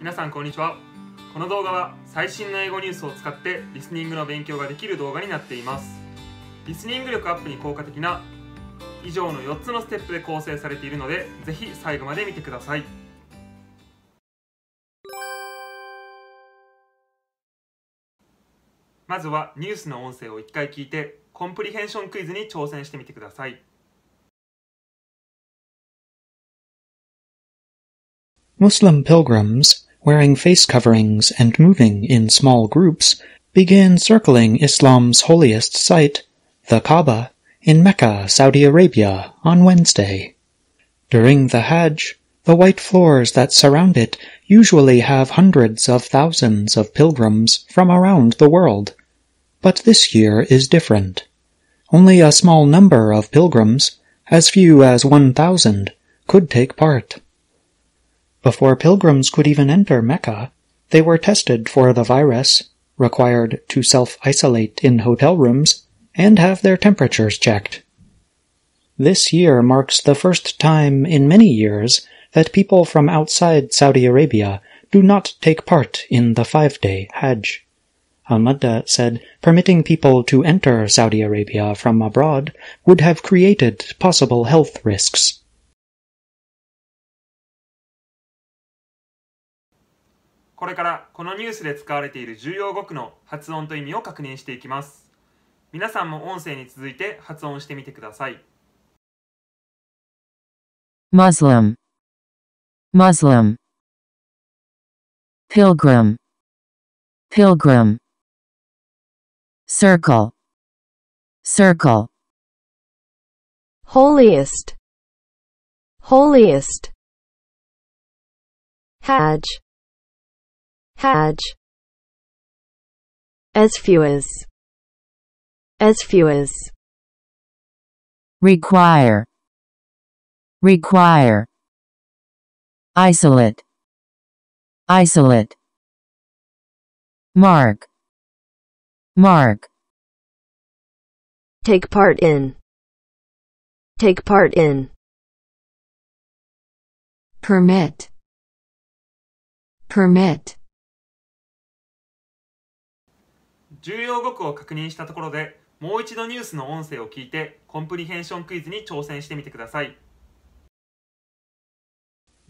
皆さんこんにちはこの動画は最新の英語ニュースを使ってリスニングの勉強ができる動画になっていますリスニング力アップに効果的な以上の4つのステップで構成されているのでぜひ最後まで見てくださいまずはニュースの音声を1回聞いてコンプリヘンションクイズに挑戦してみてください Muslim pilgrims wearing face coverings and moving in small groups, began circling Islam's holiest site, the Kaaba, in Mecca, Saudi Arabia, on Wednesday. During the Hajj, the white floors that surround it usually have hundreds of thousands of pilgrims from around the world. But this year is different. Only a small number of pilgrims, as few as 1,000, could take part. Before pilgrims could even enter Mecca, they were tested for the virus, required to self isolate in hotel rooms, and have their temperatures checked. This year marks the first time in many years that people from outside Saudi Arabia do not take part in the five day Hajj. Al Madda said permitting people to enter Saudi Arabia from abroad would have created possible health risks. これからこのニュースで使われている重要語句の発音と意味を確認していきます皆さんも音声に続いて発音してみてください Muslim Muslim Pilgrim Pilgrim Circle Circle Holiest Holiest Hajj Hajj. As few as. As few as. Require. Require. Isolate. Isolate. Mark. Mark. Take part in. Take part in. Permit. Permit.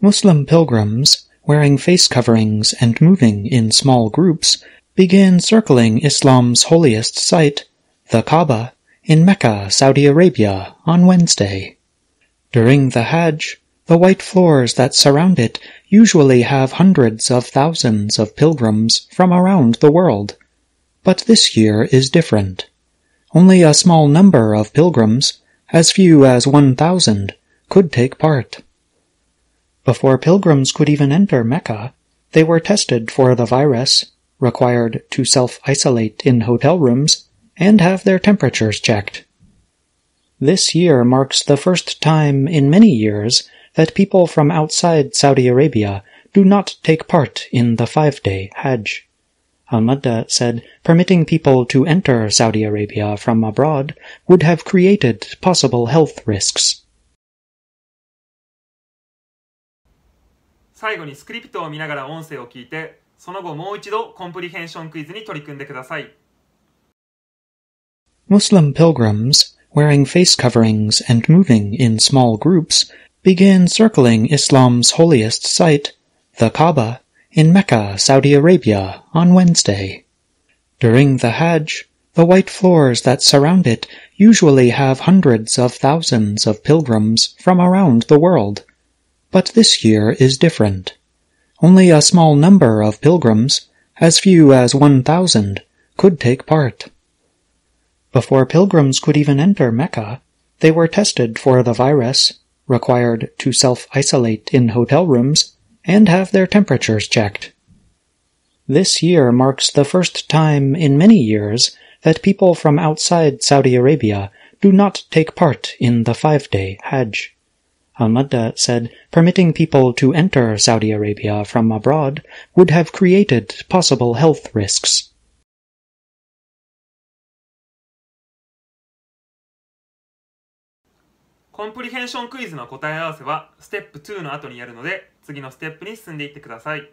Muslim pilgrims, wearing face coverings and moving in small groups, begin circling Islam's holiest site, the Kaaba, in Mecca, Saudi Arabia, on Wednesday. During the Hajj, the white floors that surround it usually have hundreds of thousands of pilgrims from around the world but this year is different. Only a small number of pilgrims, as few as 1,000, could take part. Before pilgrims could even enter Mecca, they were tested for the virus, required to self isolate in hotel rooms, and have their temperatures checked. This year marks the first time in many years that people from outside Saudi Arabia do not take part in the five day Hajj. Al Mudda said, permitting people to enter Saudi Arabia from abroad would have created possible health risks. 最後にスクリプトを見ながら音声を聞いて、その後もう一度コンプリヘンションクイズに取り組んでください。Muslim pilgrims, wearing face coverings and moving in small groups, begin circling Islam's holiest site, the Kaaba in Mecca, Saudi Arabia, on Wednesday. During the Hajj, the white floors that surround it usually have hundreds of thousands of pilgrims from around the world. But this year is different. Only a small number of pilgrims, as few as 1,000, could take part. Before pilgrims could even enter Mecca, they were tested for the virus, required to self-isolate in hotel rooms, and have their temperatures checked. This year marks the first time in many years that people from outside Saudi Arabia do not take part in the five day Hajj. Al Madda said permitting people to enter Saudi Arabia from abroad would have created possible health risks. コンプリヘンションクイズの答え合わせはステップ2の後にやるので次のステップに進んでいってください。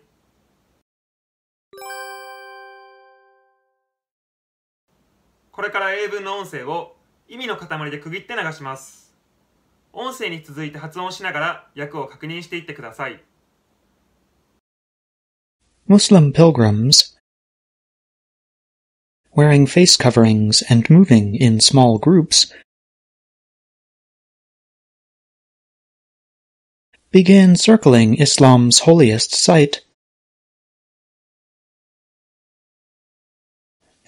これから英文の音声を意味の塊で区切って流します。音声に続いて発音しながら訳を確認していってください。Muslim pilgrims wearing face coverings and moving in small groups Begin circling Islam's holiest site,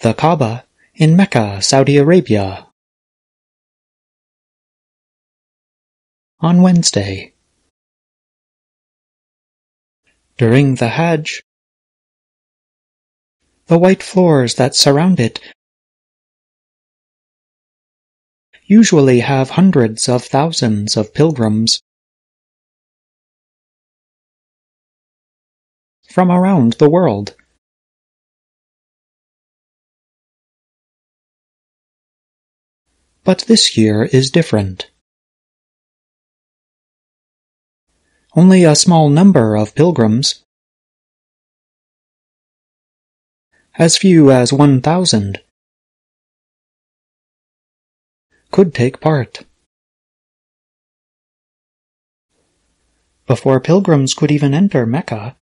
the Kaaba in Mecca, Saudi Arabia. On Wednesday, during the Hajj, the white floors that surround it usually have hundreds of thousands of pilgrims. from around the world. But this year is different. Only a small number of pilgrims, as few as 1,000, could take part. Before pilgrims could even enter Mecca,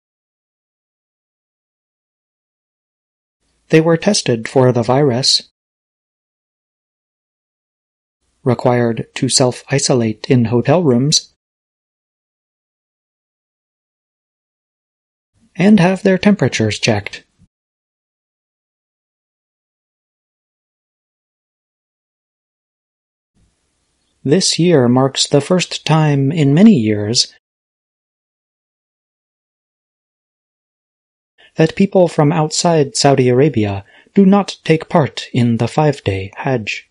They were tested for the virus. Required to self-isolate in hotel rooms. And have their temperatures checked. This year marks the first time in many years that people from outside Saudi Arabia do not take part in the five day Hajj.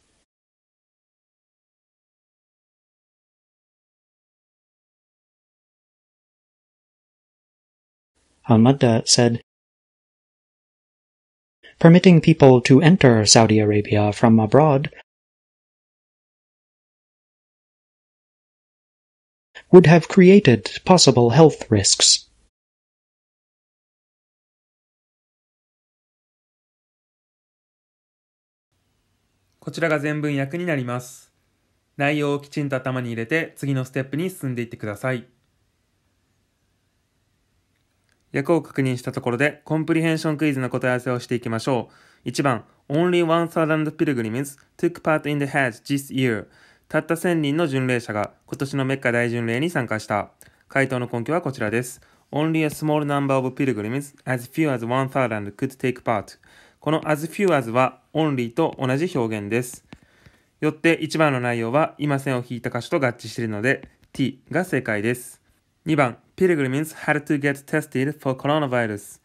Al Mudda said, Permitting people to enter Saudi Arabia from abroad would have created possible health risks. こちらが全文訳になります。内容をきちんと頭に入れて次のステップに進んでいってください。訳を確認したところで、コンプリヘンションクイズの答え合わせをしていきましょう。1番、Only one o u 1000 pilgrims took part in the Hajj this year. たった1000人の巡礼者が今年のメッカ大巡礼に参加した。回答の根拠はこちらです。Only a small number of pilgrims, as few as one s 0 0 0 could take part. この as few as は only と同じ表現です。よって1番の内容は今線を引いた歌詞と合致しているので T が正解です。2番 Pilgrims had to get tested for coronavirus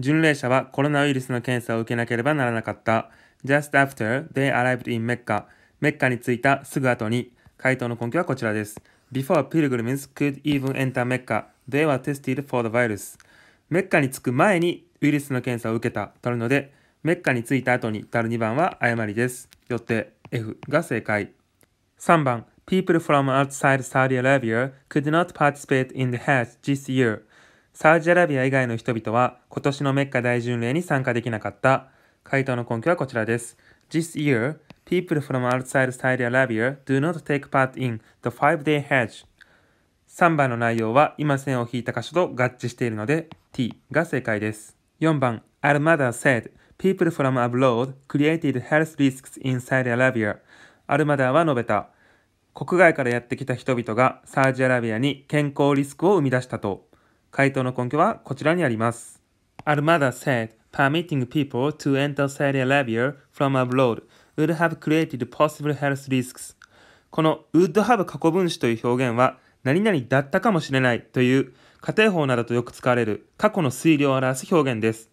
巡礼者はコロナウイルスの検査を受けなければならなかった Just after they arrived in Mecca メッカに着いたすぐ後に回答の根拠はこちらです Before pilgrims could even enter Mecca they were tested for the virus メッカに着く前にウイルスの検査を受けたとあるのでメッカに着いた後に足る2番は誤りです。よって F が正解。3番 People from outside Saudi Arabia could not participate in the Hajj this year. サウジアラビア以外の人々は今年のメッカ大巡礼に参加できなかった。回答の根拠はこちらです。This year, people from outside Saudi Arabia do not take part in the five-day Hajj. 3番の内容は今線を引いた箇所と合致しているので T が正解です。4番 Al-Mada said People from abroad created health risks in Saudi Arabia アルマダーは述べた国外からやってきた人々がサージアラビアに健康リスクを生み出したと回答の根拠はこちらにありますアルマダ said permitting people to enter Saudi Arabia from abroad would have created possible health risks この would have 過去分詞という表現は何々だったかもしれないという仮定法などとよく使われる過去の推理を表す表現です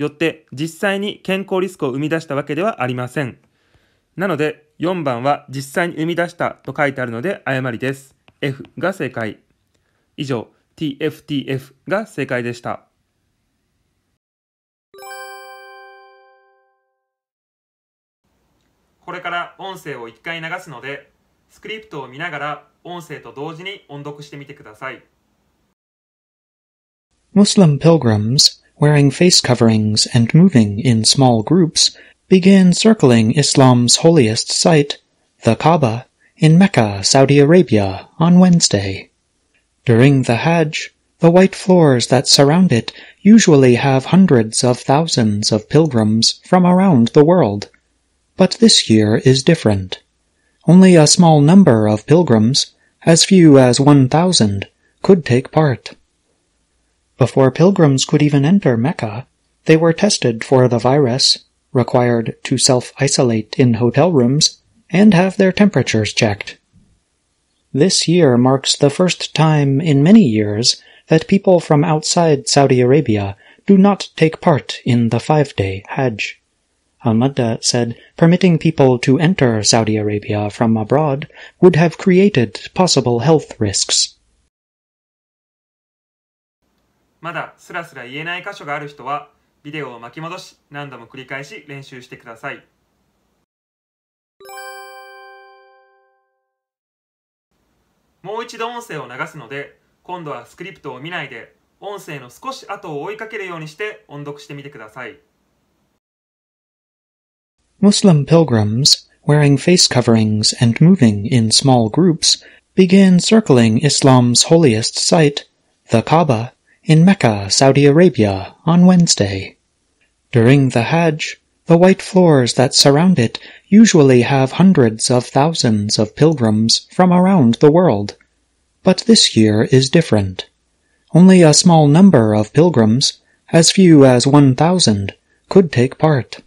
よって実際に健康リスクを生み出したわけではありません。なので、4番は実際に生み出したと書いてあるので誤りです。F が正解。以上、TFTF が正解でした。これから音声を1回流すので、スクリプトを見ながら音声と同時に音読してみてください。Muslim pilgrims, wearing face coverings and moving in small groups, begin circling Islam's holiest site, the Kaaba, in Mecca, Saudi Arabia, on Wednesday. During the Hajj, the white floors that surround it usually have hundreds of thousands of pilgrims from around the world. But this year is different. Only a small number of pilgrims, as few as 1,000, could take part. Before pilgrims could even enter Mecca, they were tested for the virus, required to self-isolate in hotel rooms, and have their temperatures checked. This year marks the first time in many years that people from outside Saudi Arabia do not take part in the five-day Hajj. Al-Madda said permitting people to enter Saudi Arabia from abroad would have created possible health risks. まだスラスラ言えない箇所がある人はビデオを巻き戻し何度も繰り返し練習してくださいもう一度音声を流すので今度はスクリプトを見ないで音声の少し後を追いかけるようにして音読してみてください Muslim pilgrims wearing face coverings and moving in small groups begin circling Islam's holiest site, the Kaaba in Mecca, Saudi Arabia, on Wednesday. During the Hajj, the white floors that surround it usually have hundreds of thousands of pilgrims from around the world. But this year is different. Only a small number of pilgrims, as few as 1,000, could take part.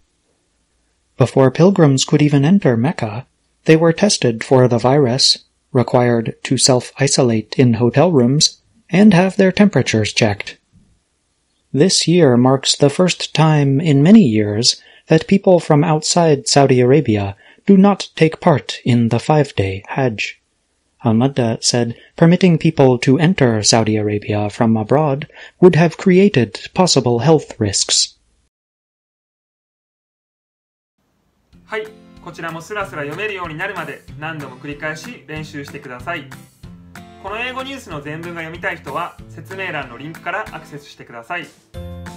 Before pilgrims could even enter Mecca, they were tested for the virus, required to self isolate in hotel rooms, and have their temperatures checked. This year marks the first time in many years that people from outside Saudi Arabia do not take part in the five day Hajj. Al Madda said permitting people to enter Saudi Arabia from abroad would have created possible health risks. はい、こちらもスラスラ読めるようになるまで何度も繰り返し練習してください。この英語ニュースの全文が読みたい人は説明欄のリンクからアクセスしてください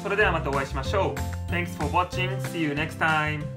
それではまたお会いしましょう Thanks for watching. See you next time.